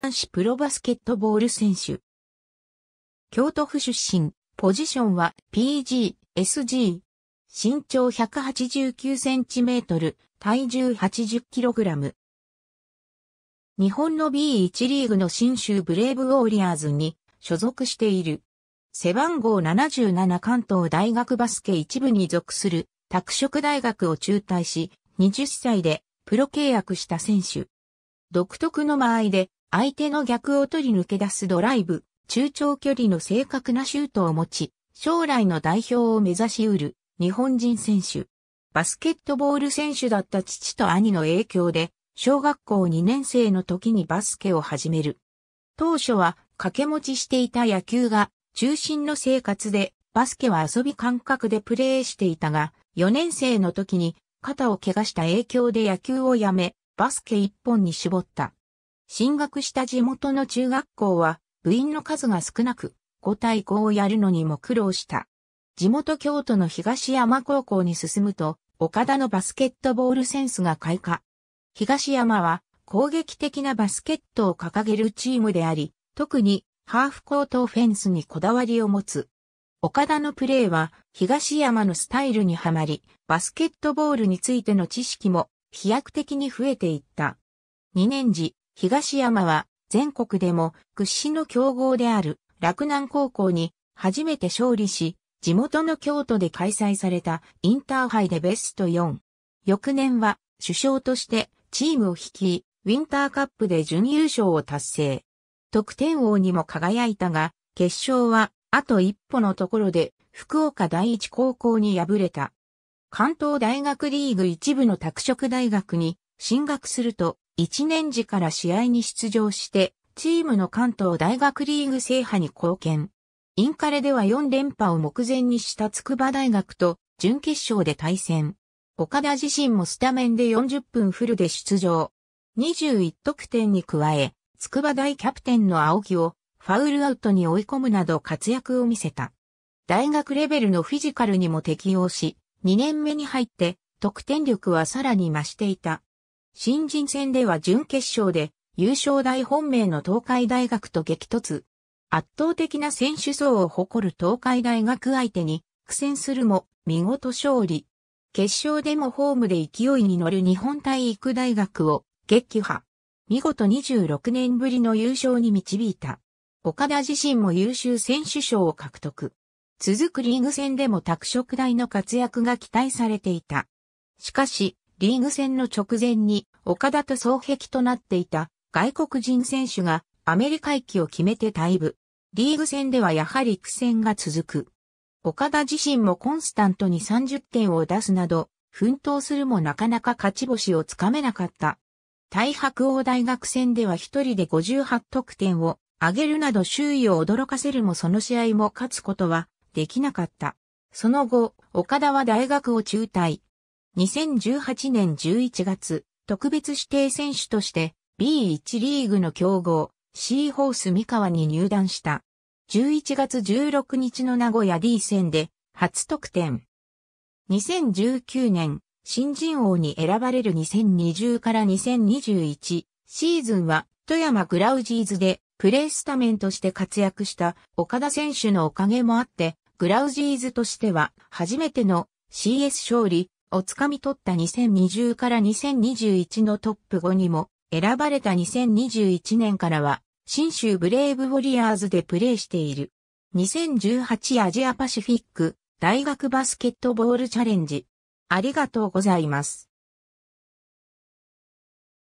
男子プロバスケットボール選手。京都府出身、ポジションは PG、SG。身長189センチメートル、体重80キログラム。日本の B1 リーグの新州ブレイブウォーリアーズに所属している。背番号77関東大学バスケ一部に属する拓殖大学を中退し、20歳でプロ契約した選手。独特の間合いで相手の逆を取り抜け出すドライブ、中長距離の正確なシュートを持ち、将来の代表を目指し得る日本人選手。バスケットボール選手だった父と兄の影響で、小学校2年生の時にバスケを始める。当初は掛け持ちしていた野球が中心の生活で、バスケは遊び感覚でプレーしていたが、4年生の時に肩を怪我した影響で野球をやめ、バスケ一本に絞った。進学した地元の中学校は部員の数が少なく、5対5をやるのにも苦労した。地元京都の東山高校に進むと、岡田のバスケットボールセンスが開花。東山は攻撃的なバスケットを掲げるチームであり、特にハーフコートフェンスにこだわりを持つ。岡田のプレーは東山のスタイルにはまり、バスケットボールについての知識も飛躍的に増えていった。2年時、東山は全国でも屈指の強豪である洛南高校に初めて勝利し、地元の京都で開催されたインターハイでベスト4。翌年は首相としてチームを率い、ウィンターカップで準優勝を達成。得点王にも輝いたが、決勝はあと一歩のところで福岡第一高校に敗れた。関東大学リーグ一部の拓殖大学に進学すると1年時から試合に出場して、チームの関東大学リーグ制覇に貢献。インカレでは4連覇を目前にした筑波大学と準決勝で対戦。岡田自身もスタメンで40分フルで出場。21得点に加え、筑波大キャプテンの青木をファウルアウトに追い込むなど活躍を見せた。大学レベルのフィジカルにも適応し、2年目に入って得点力はさらに増していた。新人戦では準決勝で優勝大本命の東海大学と激突。圧倒的な選手層を誇る東海大学相手に苦戦するも見事勝利。決勝でもホームで勢いに乗る日本体育大学を撃破。見事26年ぶりの優勝に導いた。岡田自身も優秀選手賞を獲得。続くリーグ戦でも拓殖大の活躍が期待されていた。しかし、リーグ戦の直前に岡田と双璧となっていた外国人選手がアメリカ行きを決めて退部。リーグ戦ではやはり苦戦が続く。岡田自身もコンスタントに30点を出すなど、奮闘するもなかなか勝ち星をつかめなかった。大白王大学戦では一人で58得点を上げるなど周囲を驚かせるもその試合も勝つことはできなかった。その後、岡田は大学を中退。2018年11月、特別指定選手として B1 リーグの強豪、シーホース三河に入団した。11月16日の名古屋 D 戦で初得点。2019年、新人王に選ばれる2020から2021シーズンは富山グラウジーズでプレースタメンとして活躍した岡田選手のおかげもあって、グラウジーズとしては初めての CS 勝利をつかみ取った2020から2021のトップ5にも選ばれた2021年からは、新州ブレイブウォリアーズでプレーしている。2018アジアパシフィック大学バスケットボールチャレンジ。ありがとうございます。